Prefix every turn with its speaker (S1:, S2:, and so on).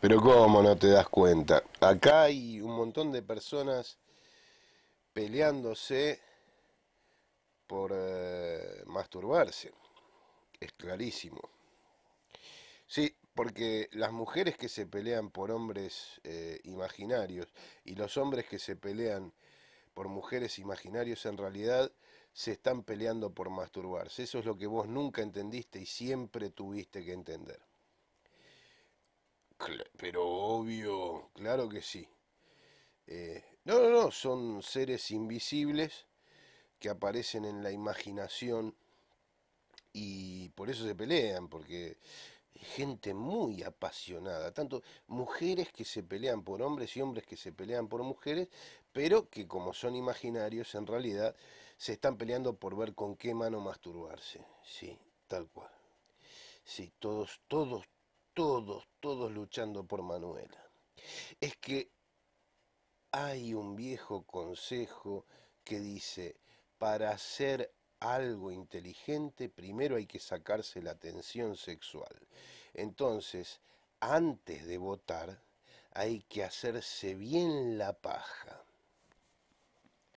S1: Pero cómo no te das cuenta. Acá hay un montón de personas peleándose por eh, masturbarse. Es clarísimo. Sí, porque las mujeres que se pelean por hombres eh, imaginarios y los hombres que se pelean por mujeres imaginarios en realidad se están peleando por masturbarse. Eso es lo que vos nunca entendiste y siempre tuviste que entender pero obvio, claro que sí. Eh, no, no, no, son seres invisibles que aparecen en la imaginación y por eso se pelean, porque gente muy apasionada, tanto mujeres que se pelean por hombres y hombres que se pelean por mujeres, pero que como son imaginarios en realidad se están peleando por ver con qué mano masturbarse, sí, tal cual. Sí, todos, todos, todos, todos luchando por Manuela. Es que hay un viejo consejo que dice, para hacer algo inteligente, primero hay que sacarse la tensión sexual. Entonces, antes de votar, hay que hacerse bien la paja.